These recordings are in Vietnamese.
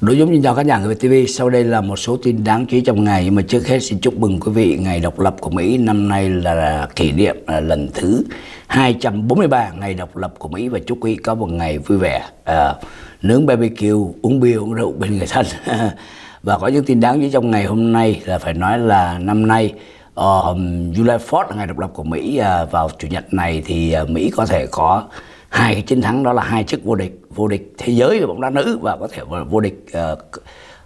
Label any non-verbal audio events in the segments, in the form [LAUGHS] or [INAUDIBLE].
Đối dung xin chào các nhà người Việt TV. Sau đây là một số tin đáng chú ý trong ngày mà trước hết xin chúc mừng quý vị ngày độc lập của Mỹ năm nay là kỷ niệm là lần thứ 243 ngày độc lập của Mỹ và chúc quý vị có một ngày vui vẻ à, nướng barbecue, uống bia, uống rượu bên người thân. [LAUGHS] và có những tin đáng chú ý trong ngày hôm nay là phải nói là năm nay uh, July 4 ngày độc lập của Mỹ uh, vào chủ nhật này thì uh, Mỹ có thể có hai cái chiến thắng đó là hai chức vô địch vô địch thế giới về bóng đá nữ và có thể là vô địch uh,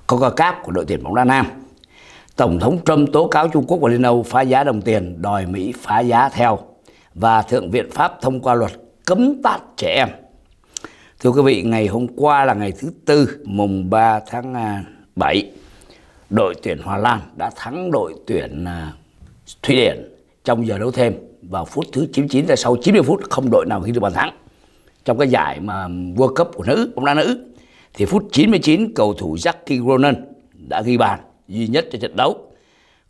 Cup của đội tuyển bóng đá nam tổng thống Trump tố cáo Trung Quốc và Liên Âu phá giá đồng tiền đòi Mỹ phá giá theo và thượng viện Pháp thông qua luật cấm tát trẻ em thưa quý vị ngày hôm qua là ngày thứ tư mùng 3 tháng 7 à, đội tuyển Hà Lan đã thắng đội tuyển à, Thụy Điển trong giờ đấu thêm vào phút thứ 99 là sau 90 phút không đội nào ghi được bàn thắng trong cái giải mà World Cup của nữ bóng đá nữ thì phút 99 cầu thủ Jackie Ronan đã ghi bàn duy nhất cho trận đấu.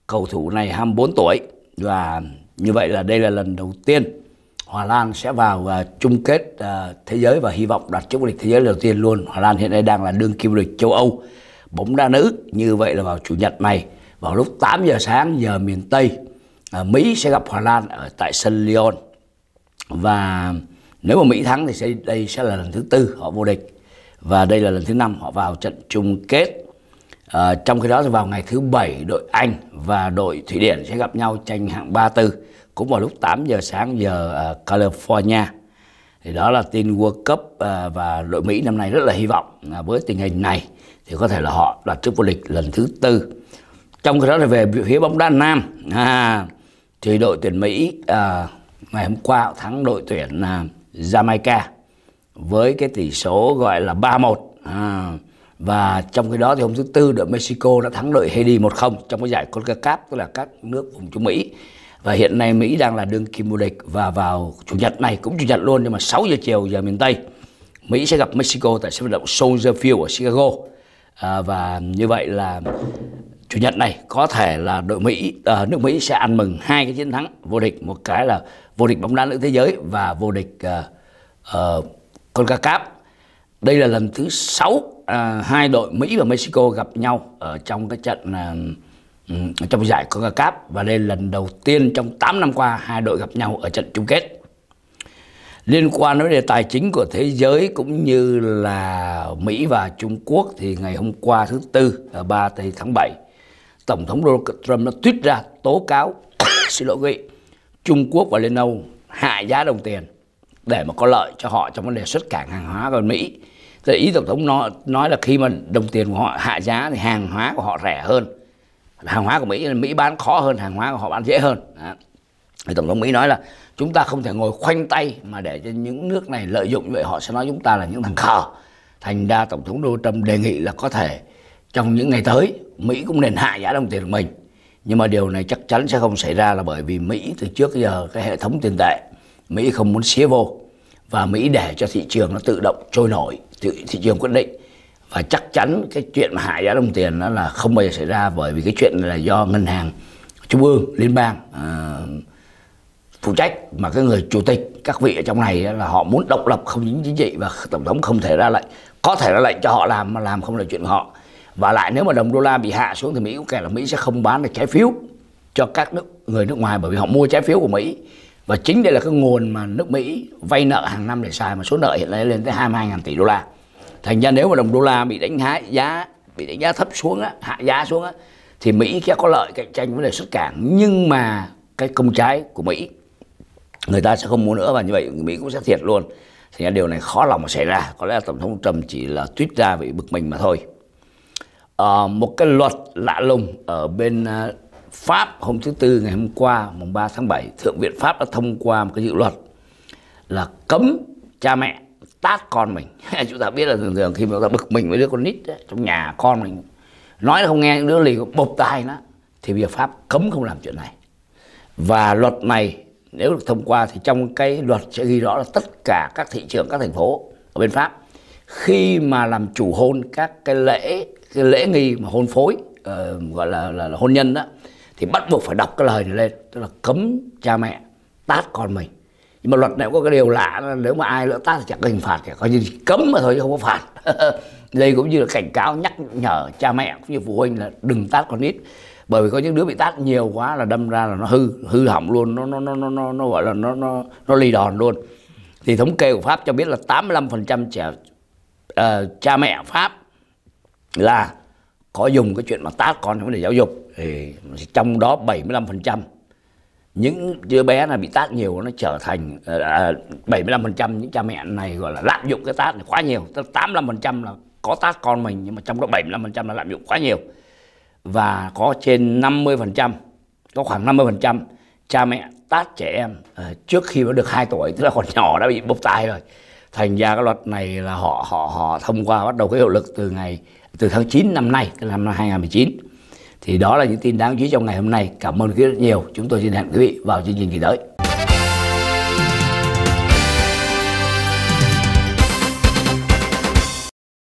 Cầu thủ này 24 tuổi và như vậy là đây là lần đầu tiên Hòa Lan sẽ vào uh, chung kết uh, thế giới và hy vọng đoạt chức vô địch thế giới đầu tiên luôn. Hòa Lan hiện nay đang là đương kim vô địch châu Âu bóng đá nữ. Như vậy là vào chủ nhật này vào lúc 8 giờ sáng giờ miền Tây uh, Mỹ sẽ gặp Hòa Lan ở tại sân Lyon và nếu mà Mỹ thắng thì sẽ đây sẽ là lần thứ tư họ vô địch và đây là lần thứ năm họ vào trận chung kết à, trong khi đó thì vào ngày thứ bảy đội Anh và đội Thụy Điển sẽ gặp nhau tranh hạng 34 cũng vào lúc 8 giờ sáng giờ uh, California thì đó là tin World Cup uh, và đội Mỹ năm nay rất là hy vọng uh, với tình hình này thì có thể là họ đoạt chức vô địch lần thứ tư trong khi đó là về phía bóng đá nam à, thì đội tuyển Mỹ uh, ngày hôm qua thắng đội tuyển uh, Jamaica với cái tỷ số gọi là 3-1 à, và trong cái đó thì hôm thứ tư đội Mexico đã thắng đội Haiti 1-0 trong cái giải CONCACAF tức là các nước vùng châu Mỹ và hiện nay Mỹ đang là đương kim vô địch và vào chủ nhật này cũng chủ nhật luôn nhưng mà 6 giờ chiều giờ miền Tây Mỹ sẽ gặp Mexico tại sân vận động Soldier Field ở Chicago à, và như vậy là chủ nhật này có thể là đội Mỹ uh, nước Mỹ sẽ ăn mừng hai cái chiến thắng vô địch một cái là vô địch bóng đá nữ thế giới và vô địch uh, uh, Concacaf đây là lần thứ sáu uh, hai đội Mỹ và Mexico gặp nhau ở trong cái trận uh, trong giải Concacaf và đây là lần đầu tiên trong 8 năm qua hai đội gặp nhau ở trận chung kết liên quan đến đề tài chính của thế giới cũng như là Mỹ và Trung Quốc thì ngày hôm qua thứ tư 3 tháng 7 Tổng thống Donald Trump đã tuyết ra tố cáo [COUGHS] xin lỗi quý vị, Trung Quốc và Liên Âu hạ giá đồng tiền để mà có lợi cho họ trong vấn đề xuất cảng hàng hóa vào Mỹ. Thì ý tổng thống nói, nói là khi mà đồng tiền của họ hạ giá thì hàng hóa của họ rẻ hơn. Hàng hóa của Mỹ Mỹ bán khó hơn, hàng hóa của họ bán dễ hơn. Đó. Thì tổng thống Mỹ nói là chúng ta không thể ngồi khoanh tay mà để cho những nước này lợi dụng như vậy họ sẽ nói chúng ta là những thằng khờ. Thành ra tổng thống Donald Trump đề nghị là có thể trong những ngày tới Mỹ cũng nên hạ giá đồng tiền của mình nhưng mà điều này chắc chắn sẽ không xảy ra là bởi vì Mỹ từ trước giờ cái hệ thống tiền tệ Mỹ không muốn xía vô và Mỹ để cho thị trường nó tự động trôi nổi tự thị trường quyết định và chắc chắn cái chuyện mà hạ giá đồng tiền nó là không bao giờ xảy ra bởi vì cái chuyện này là do ngân hàng trung ương liên bang à, phụ trách mà cái người chủ tịch các vị ở trong này là họ muốn độc lập không dính chính trị và tổng thống không thể ra lệnh có thể ra lệnh cho họ làm mà làm không là chuyện của họ và lại nếu mà đồng đô la bị hạ xuống thì Mỹ cũng kể là Mỹ sẽ không bán được trái phiếu cho các nước người nước ngoài bởi vì họ mua trái phiếu của Mỹ và chính đây là cái nguồn mà nước Mỹ vay nợ hàng năm để xài mà số nợ hiện nay lên tới 22 ngàn tỷ đô la thành ra nếu mà đồng đô la bị đánh hại giá bị đánh giá thấp xuống á, hạ giá xuống á, thì Mỹ sẽ có lợi cạnh tranh với đề xuất cảng nhưng mà cái công trái của Mỹ người ta sẽ không mua nữa và như vậy Mỹ cũng sẽ thiệt luôn thì điều này khó lòng mà xảy ra có lẽ là tổng thống Trump chỉ là tuyết ra vì bực mình mà thôi Ờ, một cái luật lạ lùng ở bên uh, Pháp hôm thứ Tư ngày hôm qua mùng 3 tháng 7 Thượng viện Pháp đã thông qua một cái dự luật là cấm cha mẹ tát con mình [LAUGHS] chúng ta biết là thường thường khi mà chúng ta bực mình với đứa con nít ấy, trong nhà con mình nói không nghe những đứa lì bột tai nó thì bây giờ Pháp cấm không làm chuyện này và luật này nếu được thông qua thì trong cái luật sẽ ghi rõ là tất cả các thị trường các thành phố ở bên Pháp khi mà làm chủ hôn các cái lễ cái lễ nghi mà hôn phối uh, gọi là, là là hôn nhân đó thì bắt buộc phải đọc cái lời này lên tức là cấm cha mẹ tát con mình nhưng mà luật này có cái điều lạ là nếu mà ai lỡ tát thì chẳng có hình phạt cả coi như cấm mà thôi chứ không có phạt [LAUGHS] đây cũng như là cảnh cáo nhắc nhở cha mẹ cũng như phụ huynh là đừng tát con nít bởi vì có những đứa bị tát nhiều quá là đâm ra là nó hư hư hỏng luôn nó nó nó nó nó, nó gọi là nó nó nó lì đòn luôn thì thống kê của pháp cho biết là 85% trẻ uh, cha mẹ pháp là có dùng cái chuyện mà tát con trong vấn đề giáo dục thì trong đó 75% những đứa bé là bị tát nhiều nó trở thành ờ, à, 75% những cha mẹ này gọi là lạm dụng cái tát này quá nhiều, tức là 85% là có tát con mình nhưng mà trong đó 75% là lạm dụng quá nhiều. Và có trên 50%, có khoảng 50% cha mẹ tát trẻ em à, trước khi nó được 2 tuổi, tức là còn nhỏ đã bị bốc tai rồi. Thành ra cái luật này là họ họ họ thông qua bắt đầu có hiệu lực từ ngày từ tháng 9 năm nay, năm 2019. Thì đó là những tin đáng chú ý trong ngày hôm nay. Cảm ơn quý vị rất nhiều. Chúng tôi xin hẹn quý vị vào chương trình kỳ tới.